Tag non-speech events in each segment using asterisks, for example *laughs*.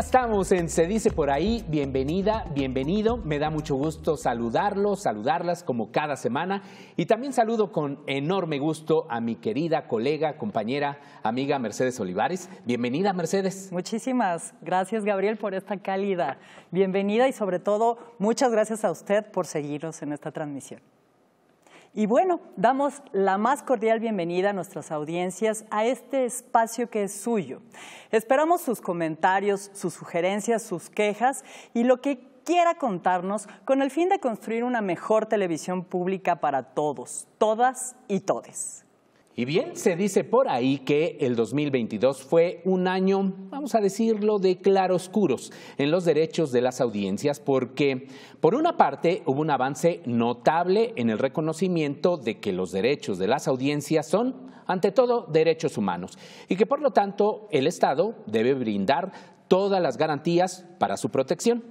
estamos en Se dice por ahí, bienvenida, bienvenido. Me da mucho gusto saludarlos, saludarlas como cada semana. Y también saludo con enorme gusto a mi querida colega, compañera, amiga Mercedes Olivares. Bienvenida, Mercedes. Muchísimas gracias, Gabriel, por esta cálida bienvenida y sobre todo muchas gracias a usted por seguirnos en esta transmisión. Y bueno, damos la más cordial bienvenida a nuestras audiencias a este espacio que es suyo. Esperamos sus comentarios, sus sugerencias, sus quejas y lo que quiera contarnos con el fin de construir una mejor televisión pública para todos, todas y todes. Y bien, se dice por ahí que el 2022 fue un año, vamos a decirlo, de claroscuros en los derechos de las audiencias, porque por una parte hubo un avance notable en el reconocimiento de que los derechos de las audiencias son, ante todo, derechos humanos y que por lo tanto el Estado debe brindar todas las garantías para su protección.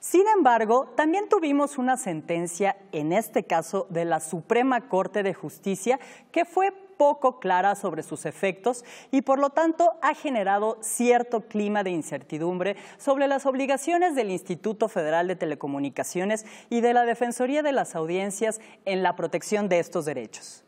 Sin embargo, también tuvimos una sentencia, en este caso de la Suprema Corte de Justicia, que fue poco clara sobre sus efectos y por lo tanto ha generado cierto clima de incertidumbre sobre las obligaciones del Instituto Federal de Telecomunicaciones y de la Defensoría de las Audiencias en la protección de estos derechos.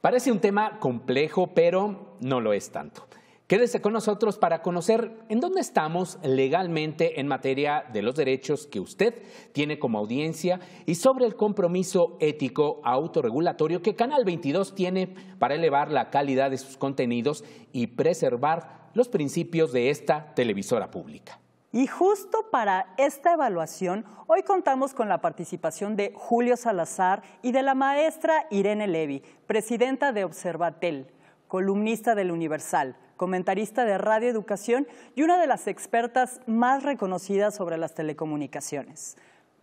Parece un tema complejo, pero no lo es tanto. Quédese con nosotros para conocer en dónde estamos legalmente en materia de los derechos que usted tiene como audiencia y sobre el compromiso ético autorregulatorio que Canal 22 tiene para elevar la calidad de sus contenidos y preservar los principios de esta televisora pública. Y justo para esta evaluación, hoy contamos con la participación de Julio Salazar y de la maestra Irene Levi, presidenta de Observatel, columnista del Universal comentarista de Radio Educación y una de las expertas más reconocidas sobre las telecomunicaciones.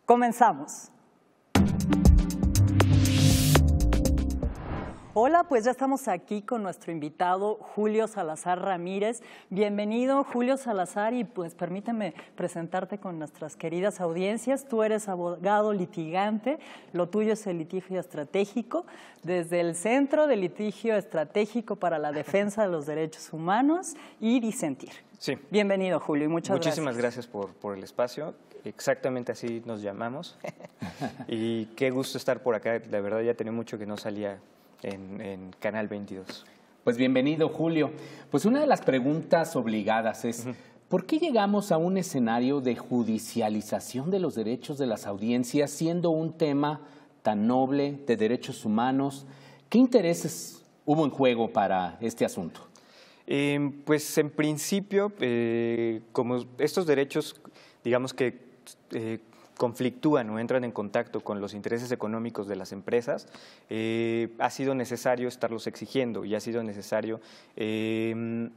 Comenzamos. Hola, pues ya estamos aquí con nuestro invitado Julio Salazar Ramírez. Bienvenido Julio Salazar y pues permíteme presentarte con nuestras queridas audiencias. Tú eres abogado litigante, lo tuyo es el litigio estratégico. Desde el Centro de Litigio Estratégico para la Defensa de los Derechos Humanos y Disentir. Sí. Bienvenido, Julio, y muchas Muchísimas gracias. por, por el espacio. Exactamente así nos llamamos. *laughs* y qué gusto estar por acá. La verdad ya tenía mucho que no salía en, Canal 22. Pues bienvenido, Julio. Pues una de las preguntas obligadas es, ¿por qué llegamos a un escenario de judicialización de los derechos de las audiencias siendo un tema tan noble de derechos humanos? ¿Qué intereses hubo en juego para este asunto? Em, pues en principio, eh, como estos derechos, digamos que eh, conflictúan o entran en contacto con los intereses económicos de las empresas, eh, ha sido necesario estarlos exigiendo y ha sido necesario em,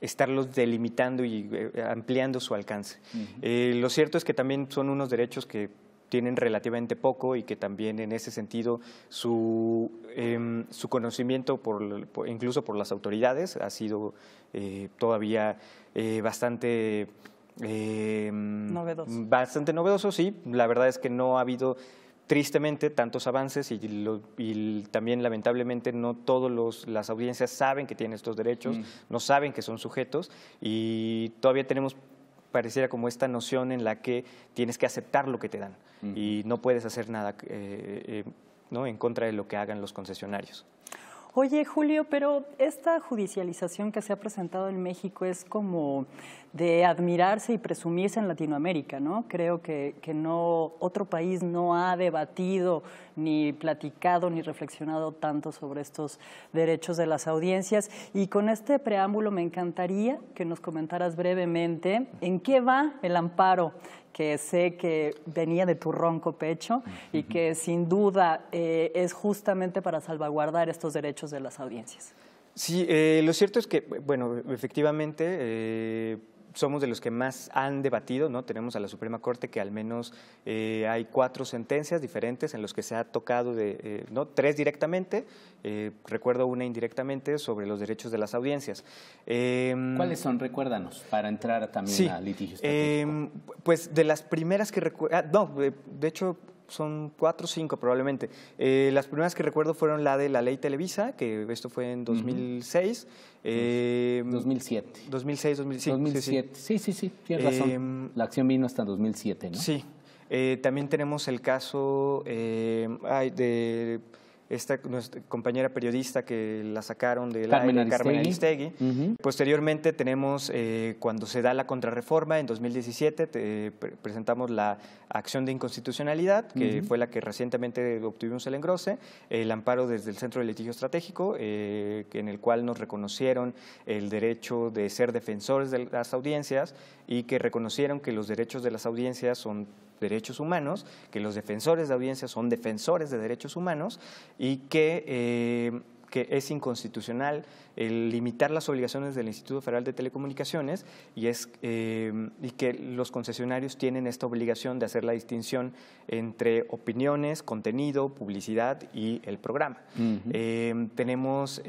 estarlos delimitando y eh, ampliando su alcance. Eh, lo cierto es que también son unos derechos que tienen relativamente poco y que también en ese sentido su, em, conocimiento, incluso por las autoridades, ha sido todavía bastante Em, novedoso. Bastante novedoso, sí. La verdad es que no ha habido tristemente tantos avances y, también lamentablemente no todas las audiencias saben que tienen estos derechos, mm. no saben que son sujetos y todavía tenemos pareciera como esta noción en la que tienes que aceptar lo que te dan y no puedes hacer nada eh, eh, ¿no? en contra de lo que hagan los concesionarios. Oye, Julio, pero esta judicialización que se ha presentado en México es como de admirarse y presumirse en Latinoamérica, ¿no? Creo que, no, otro país no ha debatido, ni platicado, ni reflexionado tanto sobre estos derechos de las audiencias. Y con este preámbulo me encantaría que nos comentaras brevemente en qué va el amparo que sé que venía de tu ronco pecho y que sin duda eh, es justamente para salvaguardar estos derechos de las audiencias. Sí, eh, lo cierto es que, bueno, efectivamente, eh, somos de los que más han debatido, ¿no? Tenemos a la Suprema Corte que al menos eh, hay cuatro sentencias diferentes en las que se ha tocado, de, eh, ¿no? Tres directamente, eh, recuerdo una indirectamente sobre los derechos de las audiencias. Em, ¿Cuáles son? Recuérdanos, para entrar también a litigios. Em, pues de las primeras que recuerdo, ah, no, de hecho son cuatro o cinco probablemente. Eh, las primeras que recuerdo fueron la de la ley Televisa, que esto fue en 2006. 2007. 2006, 2007. Sí, sí, sí, sí tienes razón. Em, la acción vino hasta 2007, ¿no? Sí. Eh, también tenemos el caso eh, de esta nuestra compañera periodista que la sacaron de la Carmen, Carmen Posteriormente tenemos, eh, cuando se da la contrarreforma en 2017, presentamos la acción de inconstitucionalidad, que fue la que recientemente obtuvimos el engrose, el amparo desde el Centro de Litigio Estratégico, eh, en el cual nos reconocieron el derecho de ser defensores de las audiencias y que reconocieron que los derechos de las audiencias son derechos humanos, que los defensores de audiencia son defensores de derechos humanos y que eh, que es inconstitucional el limitar las obligaciones del Instituto Federal de Telecomunicaciones y, es, eh, y que los concesionarios tienen esta obligación de hacer la distinción entre opiniones, contenido, publicidad y el programa. Eh, tenemos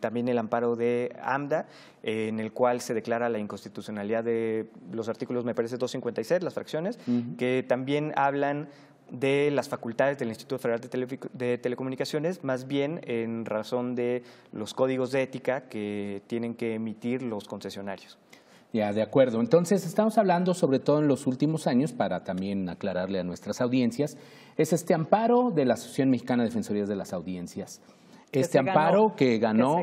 también el amparo de AMDA, en el cual se declara la inconstitucionalidad de los artículos, me parece, 256, las fracciones, que también hablan de las facultades del Instituto Federal de, Telecomunicaciones, más bien en razón de los códigos de ética que tienen que emitir los concesionarios. Ya, de acuerdo. Entonces, estamos hablando, sobre todo en los últimos años, para también aclararle a nuestras audiencias, es este amparo de la Asociación Mexicana de Defensorías de las Audiencias. Este amparo que ganó,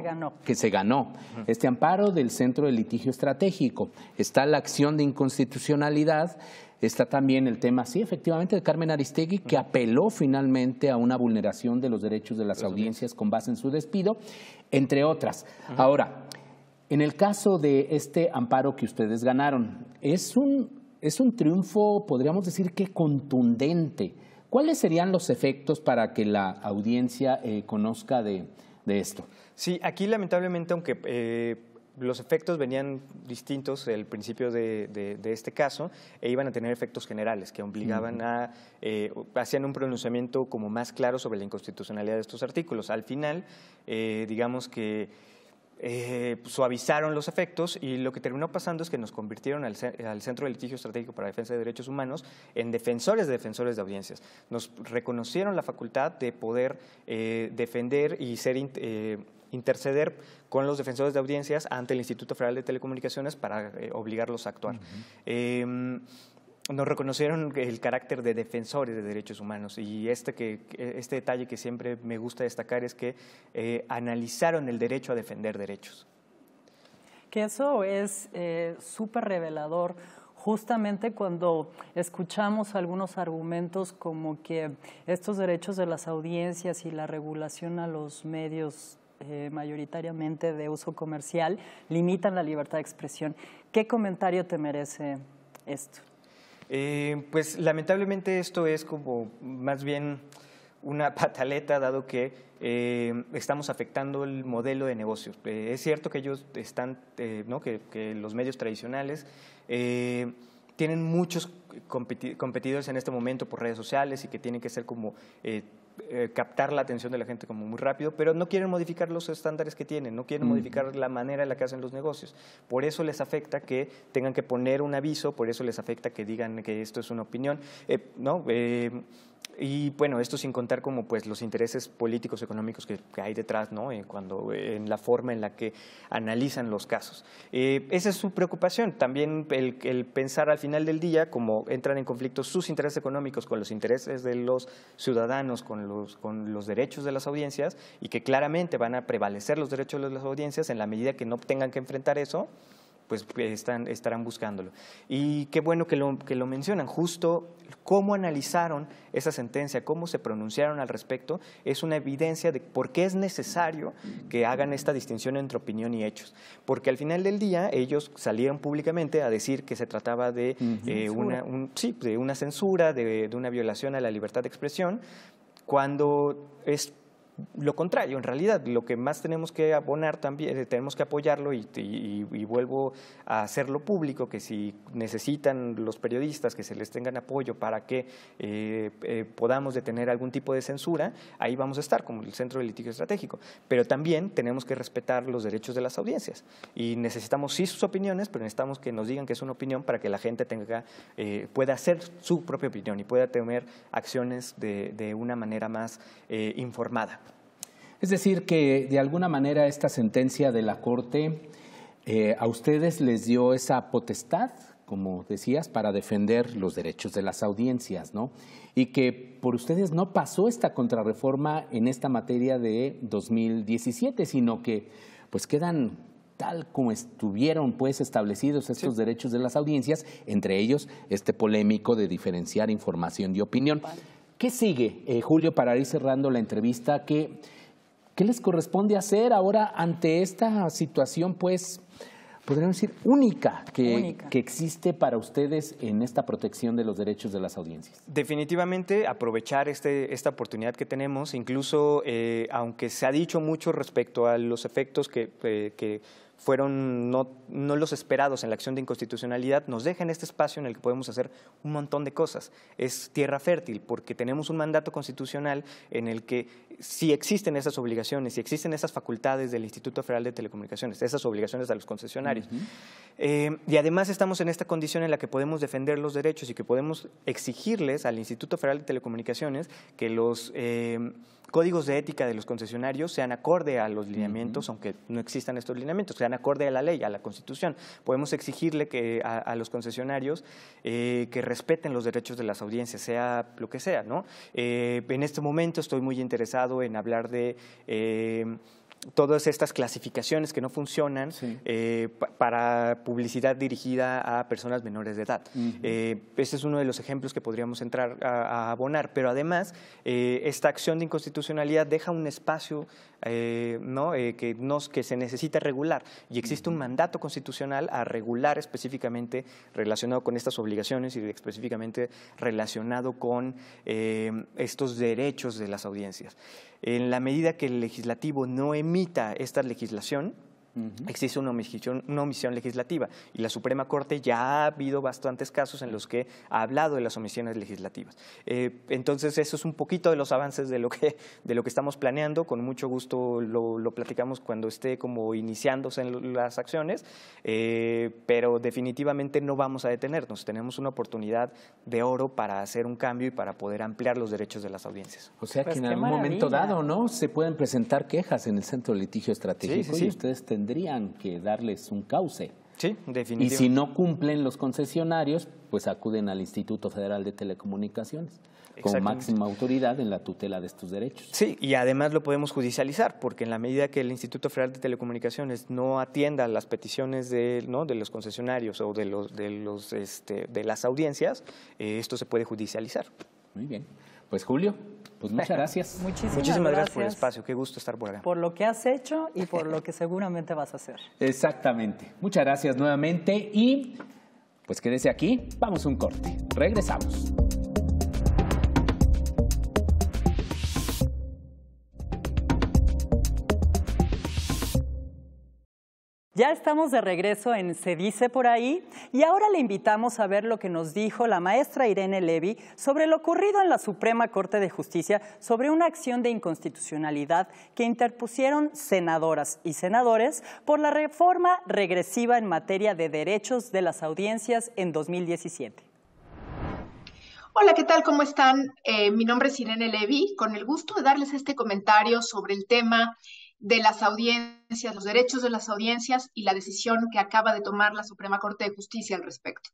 que se ganó, este amparo del Centro de Litigio Estratégico. Está la acción de inconstitucionalidad Está también el tema, sí, efectivamente, de Carmen Aristegui, que apeló finalmente a una vulneración de los derechos de las audiencias con base en su despido, entre otras. Ahora, en el caso de este amparo que ustedes ganaron, es un, es un triunfo, podríamos decir que contundente. ¿Cuáles serían los efectos para que la audiencia eh, conozca de, esto? Sí, aquí lamentablemente, aunque... Eh, los efectos venían distintos al principio de, este caso e iban a tener efectos generales que obligaban a, eh, hacían un pronunciamiento como más claro sobre la inconstitucionalidad de estos artículos. Al final, eh, digamos que eh, suavizaron los efectos y lo que terminó pasando es que nos convirtieron al, Centro de Litigio Estratégico para la Defensa de Derechos Humanos en defensores de defensores de audiencias. Nos reconocieron la facultad de poder defender y ser interceder con los defensores de audiencias ante el Instituto Federal de Telecomunicaciones para eh, obligarlos a actuar. Em, nos reconocieron el carácter de defensores de derechos humanos y este, que, este detalle que siempre me gusta destacar es que eh, analizaron el derecho a defender derechos. Que eso es eh, súper revelador justamente cuando escuchamos algunos argumentos como que estos derechos de las audiencias y la regulación a los medios eh, mayoritariamente de uso comercial, limitan la libertad de expresión. ¿Qué comentario te merece esto? Eh, pues lamentablemente esto es como más bien una *laughs* pataleta, dado que eh, estamos afectando el modelo de negocios. es cierto que ellos están, que, los medios tradicionales tienen muchos competidores en este momento por redes sociales y que tienen que ser como eh, captar la atención de la gente como muy rápido, pero no quieren modificar los estándares que tienen, no quieren modificar la manera en la que hacen los negocios. Por eso les afecta que tengan que poner un aviso, por eso les afecta que digan que esto es una opinión. Eh, ¿no? Eh, y bueno, esto sin contar como pues los intereses políticos, económicos que, hay detrás, ¿no? Eh, cuando, en la forma en la que analizan los casos. Eh, esa es su preocupación. También el, pensar al final del día cómo entran en conflicto sus intereses económicos con los intereses de los ciudadanos, con los, con los derechos de las audiencias y que claramente van a prevalecer los derechos de las audiencias en la medida que no tengan que enfrentar eso pues eh, estarán buscándolo. Y qué bueno que lo, mencionan, justo cómo analizaron esa sentencia, cómo se pronunciaron al respecto, es una evidencia de por qué es necesario que hagan esta distinción entre opinión y hechos. Porque al final del día ellos salieron públicamente a decir que se trataba de, eh, una, censura, de una violación a la libertad de expresión, cuando es lo contrario, en realidad, lo que más tenemos que abonar también, eh, tenemos que apoyarlo y, vuelvo a hacerlo público, que si necesitan los periodistas que se les tengan apoyo para que eh, eh, podamos detener algún tipo de censura, ahí vamos a estar como el Centro de Litigio Estratégico. Pero también tenemos que respetar los derechos de las audiencias y necesitamos sí sus opiniones, pero necesitamos que nos digan que es una opinión para que la gente tenga, pueda hacer su propia opinión y pueda tener acciones de una manera más informada. Es decir, que de alguna manera esta sentencia de la Corte eh, a ustedes les dio esa potestad, como decías, para defender los derechos de las audiencias, ¿no? Y que por ustedes no pasó esta contrarreforma en esta materia de 2017, sino que pues quedan tal como estuvieron pues establecidos estos derechos de las audiencias, entre ellos este polémico de diferenciar información y opinión. ¿Qué sigue, eh, Julio, para ir cerrando la entrevista? que ¿Qué les corresponde hacer ahora ante esta situación, pues, podríamos decir, única que, existe para ustedes en esta protección de los derechos de las audiencias. Definitivamente aprovechar este, esta oportunidad que tenemos, incluso eh, aunque se ha dicho mucho respecto a los efectos que eh, fueron no, los esperados en la acción de inconstitucionalidad, nos dejan este espacio en el que podemos hacer un montón de cosas. Es tierra fértil porque tenemos un mandato constitucional en el que si existen esas obligaciones, si existen esas facultades del Instituto Federal de Telecomunicaciones, esas obligaciones a los concesionarios. Eh, y además estamos en esta condición en la que podemos defender los derechos y que podemos exigirles al Instituto Federal de Telecomunicaciones que los... Eh, códigos de ética de los concesionarios sean acorde a los lineamientos, aunque no existan estos lineamientos, sean acorde a la ley, a la Constitución. Podemos exigirle que a, los concesionarios eh, que respeten los derechos de las audiencias, sea lo que sea. Eh, en este momento estoy muy interesado en hablar de... Eh, todas estas clasificaciones que no funcionan eh, para publicidad dirigida a personas menores de edad. este es uno de los ejemplos que podríamos entrar a, abonar, pero además eh, esta acción de inconstitucionalidad deja un espacio que, se necesita regular y existe un mandato constitucional a regular específicamente relacionado con estas obligaciones y específicamente relacionado con estos derechos de las audiencias en la medida que el legislativo no emita esta legislación, existe una omisión, una omisión legislativa. Y la Suprema Corte ya ha habido bastantes casos en los que ha hablado de las omisiones legislativas. Eh, entonces, eso es un poquito de los avances de lo que, de lo que estamos planeando. Con mucho gusto lo, platicamos cuando esté como iniciándose en las acciones, eh, pero definitivamente no vamos a detenernos. Tenemos una oportunidad de oro para hacer un cambio y para poder ampliar los derechos de las audiencias. O sea pues que en algún momento dado, ¿no? Se pueden presentar quejas en el centro de litigio estratégico y ustedes tendrán tendrían que darles un cauce. Sí, definitivamente. Y si no cumplen los concesionarios, pues acuden al Instituto Federal de Telecomunicaciones con máxima autoridad en la tutela de estos derechos. Sí, y además lo podemos judicializar, porque en la medida que el Instituto Federal de Telecomunicaciones no atienda las peticiones de, ¿no? de los concesionarios o de, los, de, los, este, de las audiencias, eh, esto se puede judicializar. Muy bien. Pues Julio, pues muchas *laughs* gracias. Muchísimas, gracias, por el espacio, qué gusto estar por acá. Por lo que has hecho y por *laughs* lo que seguramente vas a hacer. Exactamente. Muchas gracias nuevamente y pues quédese aquí, vamos a un corte. Regresamos. Ya estamos de regreso en Se dice por ahí y ahora le invitamos a ver lo que nos dijo la maestra Irene Levy sobre lo ocurrido en la Suprema Corte de Justicia sobre una acción de inconstitucionalidad que interpusieron senadoras y senadores por la reforma regresiva en materia de derechos de las audiencias en 2017. Hola, ¿qué tal? ¿Cómo están? Eh, mi nombre es Irene Levy, con el gusto de darles este comentario sobre el tema de las audiencias, los derechos de las audiencias y la decisión que acaba de tomar la Suprema Corte de Justicia al respecto.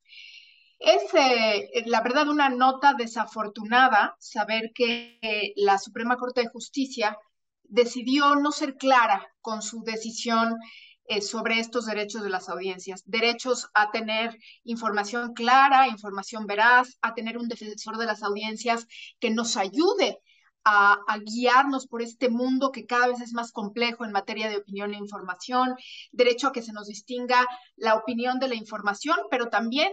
Es, eh, la verdad, una nota desafortunada saber que eh, la Suprema Corte de Justicia decidió no ser clara con su decisión eh, sobre estos derechos de las audiencias, derechos a tener información clara, información veraz, a tener un defensor de las audiencias que nos ayude a, guiarnos por este mundo que cada vez es más complejo en materia de opinión e información, derecho a que se nos distinga la opinión de la información, pero también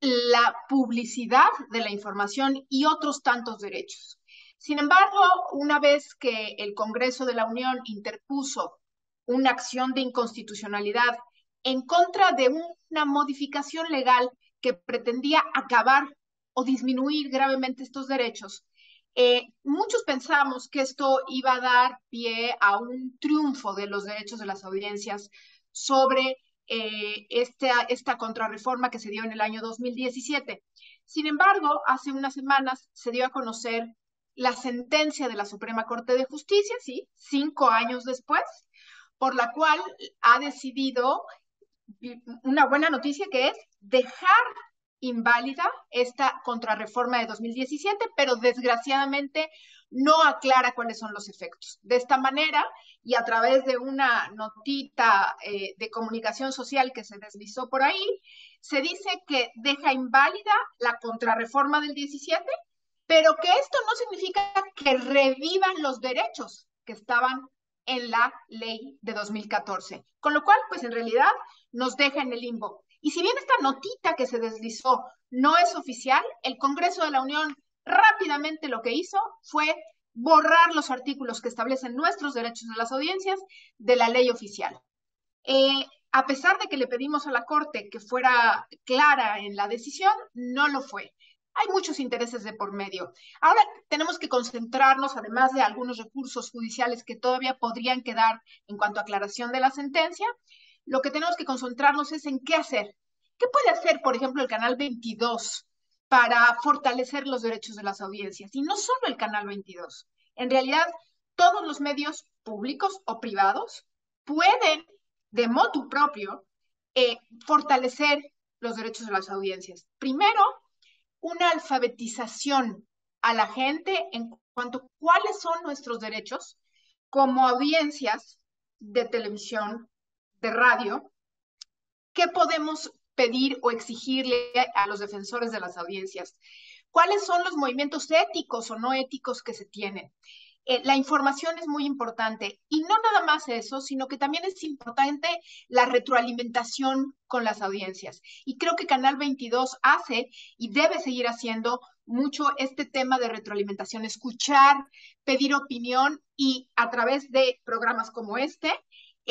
la publicidad de la información y otros tantos derechos. Sin embargo, una vez que el Congreso de la Unión interpuso una acción de inconstitucionalidad en contra de una modificación legal que pretendía acabar o disminuir gravemente estos derechos, eh, muchos pensamos que esto iba a dar pie a un triunfo de los derechos de las audiencias sobre eh, esta, esta contrarreforma que se dio en el año 2017. Sin embargo, hace unas semanas se dio a conocer la sentencia de la Suprema Corte de Justicia, sí, cinco años después, por la cual ha decidido una buena noticia que es dejar inválida esta contrarreforma de 2017, pero desgraciadamente no aclara cuáles son los efectos. De esta manera, y a través de una notita eh, de comunicación social que se deslizó por ahí, se dice que deja inválida la contrarreforma del 17, pero que esto no significa que revivan los derechos que estaban en la ley de 2014. Con lo cual, pues en realidad nos deja en el limbo. Y si bien esta notita que se deslizó no es oficial, el Congreso de la Unión rápidamente lo que hizo fue borrar los artículos que establecen nuestros derechos de las audiencias de la ley oficial. Eh, a pesar de que le pedimos a la Corte que fuera clara en la decisión, no lo fue. Hay muchos intereses de por medio. Ahora tenemos que concentrarnos, además de algunos recursos judiciales que todavía podrían quedar en cuanto a aclaración de la sentencia, lo que tenemos que concentrarnos es en qué hacer. ¿Qué puede hacer, por ejemplo, el canal 22 para fortalecer los derechos de las audiencias? Y no solo el canal 22. En realidad, todos los medios públicos o privados pueden, de modo propio, eh, fortalecer los derechos de las audiencias. Primero, una alfabetización a la gente en cuanto a cuáles son nuestros derechos como audiencias de televisión, de radio, ¿qué podemos pedir o exigirle a los defensores de las audiencias? ¿Cuáles son los movimientos éticos o no éticos que se tienen? Eh, la información es muy importante y no nada más eso, sino que también es importante la retroalimentación con las audiencias. Y creo que Canal 22 hace y debe seguir haciendo mucho este tema de retroalimentación, escuchar, pedir opinión y a través de programas como este,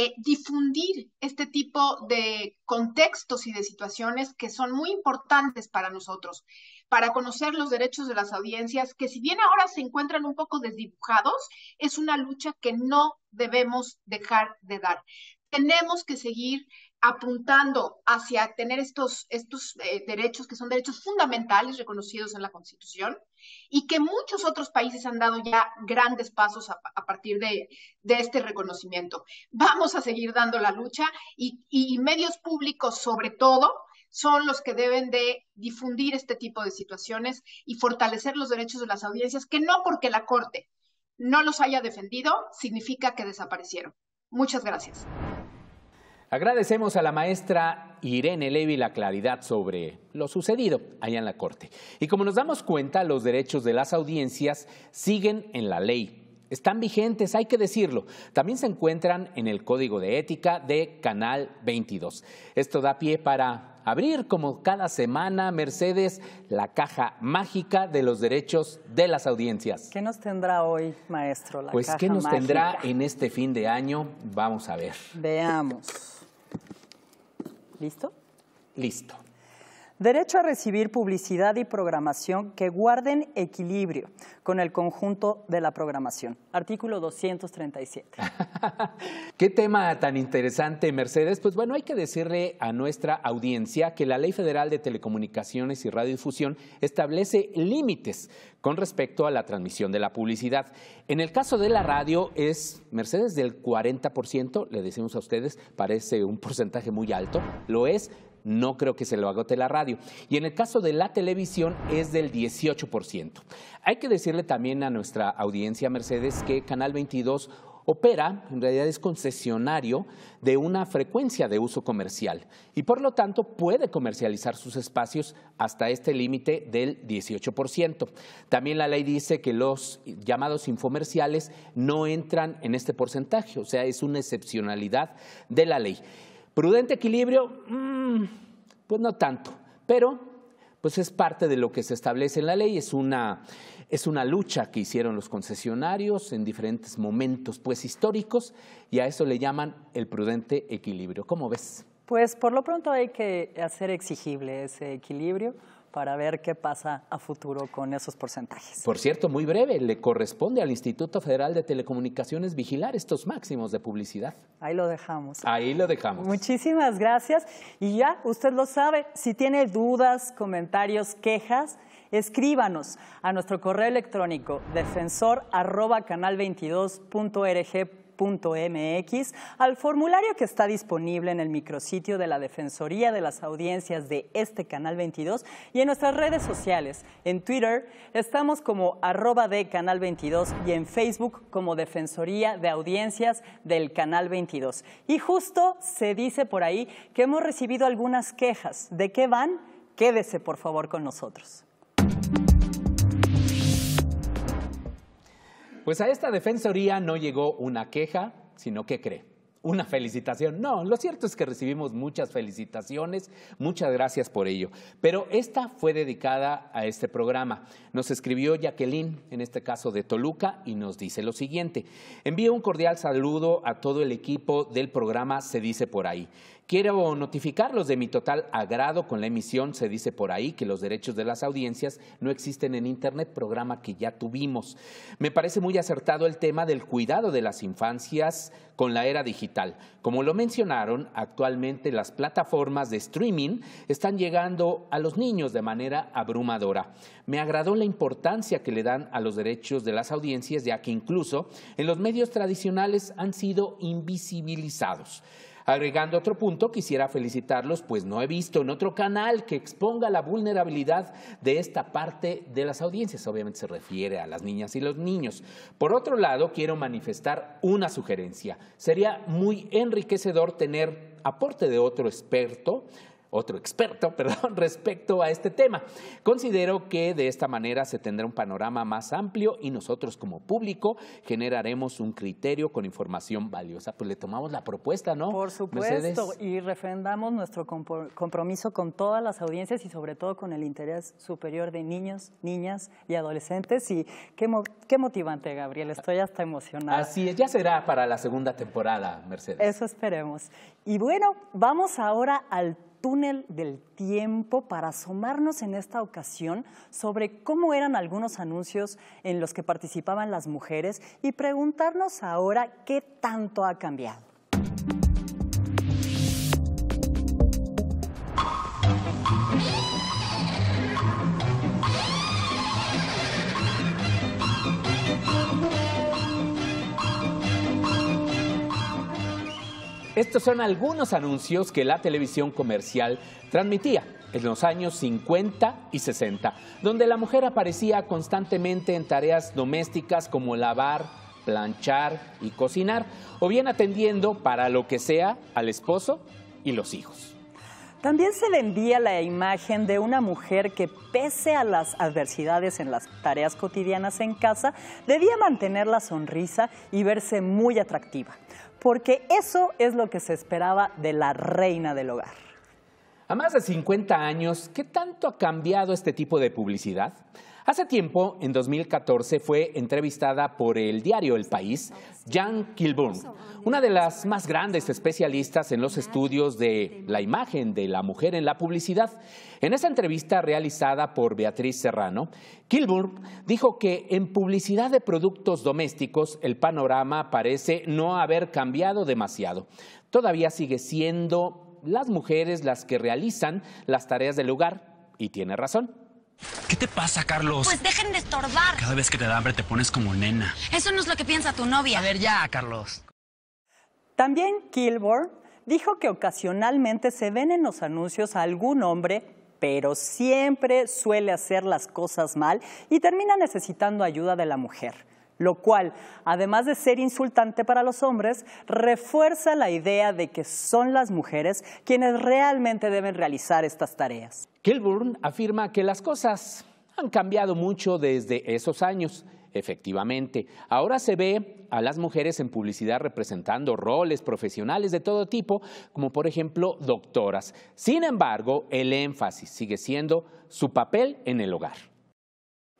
eh, difundir este tipo de contextos y de situaciones que son muy importantes para nosotros, para conocer los derechos de las audiencias, que si bien ahora se encuentran un poco desdibujados, es una lucha que no debemos dejar de dar. Tenemos que seguir apuntando hacia tener estos, eh, derechos que son derechos fundamentales reconocidos en la Constitución y que muchos otros países han dado ya grandes pasos a, partir de, este reconocimiento. Vamos a seguir dando la lucha y, y medios públicos sobre todo son los que deben de difundir este tipo de situaciones y fortalecer los derechos de las audiencias, que no porque la Corte no los haya defendido significa que desaparecieron. Muchas gracias. Agradecemos a la maestra Irene Levy la claridad sobre lo sucedido allá en la Corte. Y como nos damos cuenta, los derechos de las audiencias siguen en la ley. Están vigentes, hay que decirlo. También se encuentran en el Código de Ética de Canal 22. Esto da pie para abrir, como cada semana, Mercedes, la caja mágica de los derechos de las audiencias. ¿Qué nos tendrá hoy, maestro? La pues, ¿qué nos tendrá en este fin de año? Vamos a ver. Veamos. ¿Listo? Listo. Derecho a recibir publicidad y programación que guarden equilibrio con el conjunto de la programación. Artículo 237. *laughs* Qué tema tan interesante, Mercedes. Pues bueno, hay que decirle a nuestra audiencia que la Ley Federal de Telecomunicaciones y Radiodifusión establece límites con respecto a la transmisión de la publicidad. En el caso de la radio es, Mercedes, del 40%, le decimos a ustedes, parece un porcentaje muy alto, lo es, no creo que se lo agote la radio. Y en el caso de la televisión es del 18%. Hay que decirle también a nuestra audiencia, Mercedes, que Canal 22 opera, en realidad es concesionario de una frecuencia de uso comercial y por lo tanto puede comercializar sus espacios hasta este límite del 18%. También la ley dice que los llamados infomerciales no entran en este porcentaje, o sea, es una excepcionalidad de la ley. Prudente equilibrio, mm, Mm, pues no tanto, pero pues es parte de lo que se establece en la ley, es una, es una lucha que hicieron los concesionarios en diferentes momentos pues históricos y a eso le llaman el prudente equilibrio. ¿Cómo ves? Pues por lo pronto hay que hacer exigible ese equilibrio para ver qué pasa a futuro con esos porcentajes. Por cierto, muy breve, le corresponde al Instituto Federal de Telecomunicaciones vigilar estos máximos de publicidad. Ahí lo dejamos. Ahí lo dejamos. Muchísimas gracias. Y ya, usted lo sabe, si tiene dudas, comentarios, quejas, escríbanos a nuestro correo electrónico defensorcanal canal mx al formulario que está disponible en el micrositio de la Defensoría de las Audiencias de este Canal 22 y en nuestras redes sociales. En Twitter estamos como arroba de Canal 22 y en Facebook como Defensoría de Audiencias del Canal 22. Y justo se dice por ahí que hemos recibido algunas quejas. ¿De qué van? Quédese por favor con nosotros. Pues a esta defensoría no llegó una queja, sino que cree. Una felicitación. No, lo cierto es que recibimos muchas felicitaciones, muchas gracias por ello. Pero esta fue dedicada a este programa. Nos escribió Jacqueline, en este caso de Toluca, y nos dice lo siguiente. Envío un cordial saludo a todo el equipo del programa Se dice por ahí. Quiero notificarlos de mi total agrado con la emisión. Se dice por ahí que los derechos de las audiencias no existen en Internet, programa que ya tuvimos. Me parece muy acertado el tema del cuidado de las infancias con la era digital. Como lo mencionaron, actualmente las plataformas de streaming están llegando a los niños de manera abrumadora. Me agradó la importancia que le dan a los derechos de las audiencias, ya que incluso en los medios tradicionales han sido invisibilizados. Agregando otro punto, quisiera felicitarlos, pues no he visto en otro canal que exponga la vulnerabilidad de esta parte de las audiencias. Obviamente se refiere a las niñas y los niños. Por otro lado, quiero manifestar una sugerencia. Sería muy enriquecedor tener aporte de otro experto otro experto, *laughs* perdón, respecto a este tema. Considero que de esta manera se tendrá un panorama más amplio y nosotros como público generaremos un criterio con información valiosa. Pues le tomamos la propuesta, ¿no? Por supuesto, y refrendamos nuestro compromiso con todas las audiencias y sobre todo con el interés superior de niños, niñas y adolescentes. Y qué, qué motivante, Gabriel, estoy hasta emocionada. Así es, ya será para la segunda temporada, Mercedes. Eso esperemos. Y bueno, vamos ahora al túnel del tiempo para asomarnos en esta ocasión sobre cómo eran algunos anuncios en los que participaban las mujeres y preguntarnos ahora qué tanto ha cambiado. Estos son algunos anuncios que la televisión comercial transmitía en los años 50 y 60, donde la mujer aparecía constantemente en tareas domésticas como lavar, planchar y cocinar, o bien atendiendo para lo que sea al esposo y los hijos. También se vendía la imagen de una mujer que pese a las adversidades en las tareas cotidianas en casa, debía mantener la sonrisa y verse muy atractiva porque eso es lo que se esperaba de la reina del hogar. A más de 50 años, ¿qué tanto ha cambiado este tipo de publicidad? Hace tiempo, en 2014, fue entrevistada por el diario El País, Jan Kilburn, una de las más grandes especialistas en los estudios de la imagen de la mujer en la publicidad. En esa entrevista realizada por Beatriz Serrano, Kilburn dijo que en publicidad de productos domésticos el panorama parece no haber cambiado demasiado. Todavía sigue siendo las mujeres las que realizan las tareas del hogar, y tiene razón. ¿Qué te pasa, Carlos? Pues dejen de estorbar. Cada vez que te da hambre te pones como nena. Eso no es lo que piensa tu novia. A ver ya, Carlos. También Kilborn dijo que ocasionalmente se ven en los anuncios a algún hombre, pero siempre suele hacer las cosas mal y termina necesitando ayuda de la mujer lo cual, además de ser insultante para los hombres, refuerza la idea de que son las mujeres quienes realmente deben realizar estas tareas. Kilburn afirma que las cosas han cambiado mucho desde esos años. Efectivamente, ahora se ve a las mujeres en publicidad representando roles profesionales de todo tipo, como por ejemplo doctoras. Sin embargo, el énfasis sigue siendo su papel en el hogar.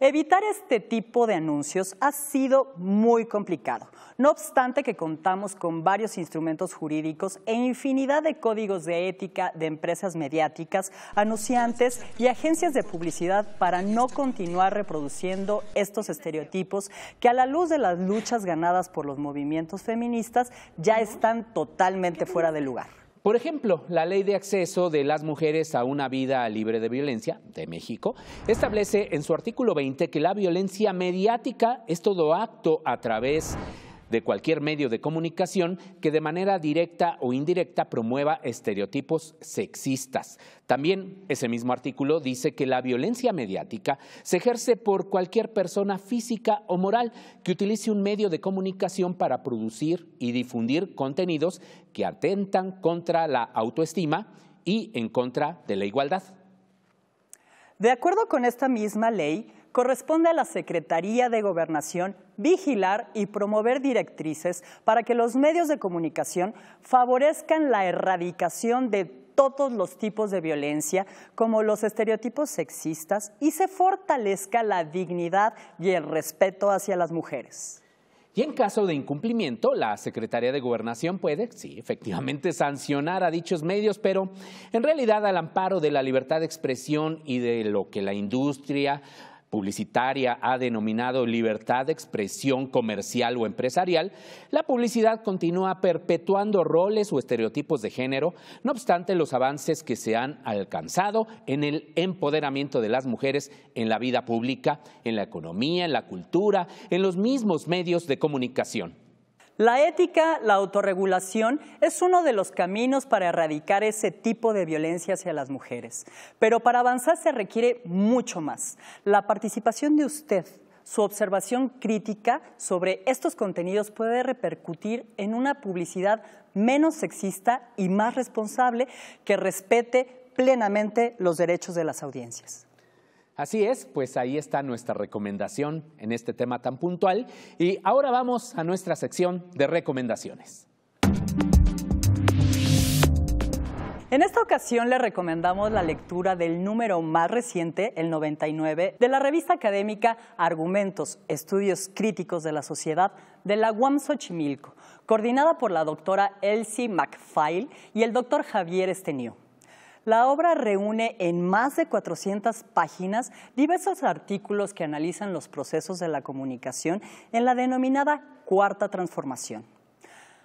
Evitar este tipo de anuncios ha sido muy complicado, no obstante que contamos con varios instrumentos jurídicos e infinidad de códigos de ética de empresas mediáticas, anunciantes y agencias de publicidad para no continuar reproduciendo estos estereotipos que a la luz de las luchas ganadas por los movimientos feministas ya están totalmente fuera de lugar. Por ejemplo, la Ley de Acceso de las Mujeres a una Vida Libre de Violencia de México establece en su artículo 20 que la violencia mediática es todo acto a través de de cualquier medio de comunicación que de manera directa o indirecta promueva estereotipos sexistas. También ese mismo artículo dice que la violencia mediática se ejerce por cualquier persona física o moral que utilice un medio de comunicación para producir y difundir contenidos que atentan contra la autoestima y en contra de la igualdad. De acuerdo con esta misma ley, corresponde a la Secretaría de Gobernación vigilar y promover directrices para que los medios de comunicación favorezcan la erradicación de todos los tipos de violencia, como los estereotipos sexistas, y se fortalezca la dignidad y el respeto hacia las mujeres. Y en caso de incumplimiento, la Secretaría de Gobernación puede, sí, efectivamente, sancionar a dichos medios, pero en realidad al amparo de la libertad de expresión y de lo que la industria, publicitaria ha denominado libertad de expresión comercial o empresarial, la publicidad continúa perpetuando roles o estereotipos de género, no obstante los avances que se han alcanzado en el empoderamiento de las mujeres en la vida pública, en la economía, en la cultura, en los mismos medios de comunicación. La ética, la autorregulación, es uno de los caminos para erradicar ese tipo de violencia hacia las mujeres. Pero para avanzar se requiere mucho más. La participación de usted, su observación crítica sobre estos contenidos puede repercutir en una publicidad menos sexista y más responsable que respete plenamente los derechos de las audiencias. Así es, pues ahí está nuestra recomendación en este tema tan puntual. Y ahora vamos a nuestra sección de recomendaciones. En esta ocasión le recomendamos la lectura del número más reciente, el 99, de la revista académica Argumentos, Estudios Críticos de la Sociedad de la UAM Xochimilco, coordinada por la doctora Elsie McFail y el doctor Javier Estenio. La obra reúne en más de 400 páginas diversos artículos que analizan los procesos de la comunicación en la denominada cuarta transformación.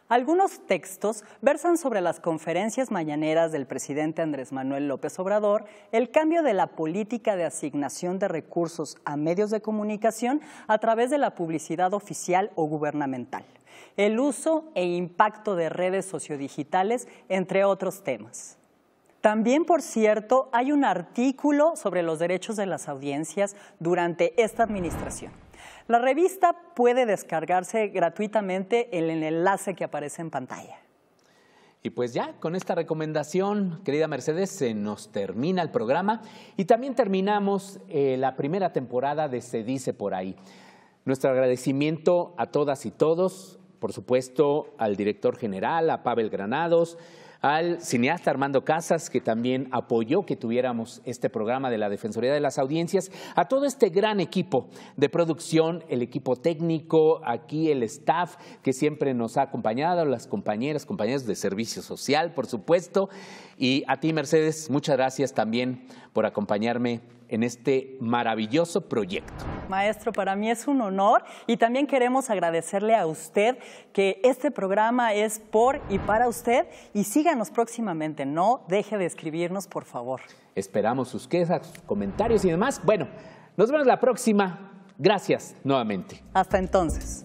Algunos textos versan sobre las conferencias mañaneras del presidente Andrés Manuel López Obrador, el cambio de la política de asignación de recursos a medios de comunicación a través de la publicidad oficial o gubernamental, el uso e impacto de redes sociodigitales, entre otros temas. También, por cierto, hay un artículo sobre los derechos de las audiencias durante esta administración. La revista puede descargarse gratuitamente en el enlace que aparece en pantalla. Y pues ya, con esta recomendación, querida Mercedes, se nos termina el programa y también terminamos eh, la primera temporada de Se dice por ahí. Nuestro agradecimiento a todas y todos, por supuesto al director general, a Pavel Granados, al cineasta Armando Casas, que también apoyó que tuviéramos este programa de la Defensoría de las Audiencias, a todo este gran equipo de producción, el equipo técnico, aquí el staff que siempre nos ha acompañado, las compañeras, compañeros de servicio social, por supuesto, y a ti, Mercedes, muchas gracias también por acompañarme en este maravilloso proyecto. Maestro, para mí es un honor y también queremos agradecerle a usted que este programa es por y para usted y síganos próximamente. No deje de escribirnos, por favor. Esperamos sus quejas, comentarios y demás. Bueno, nos vemos la próxima. Gracias nuevamente. Hasta entonces.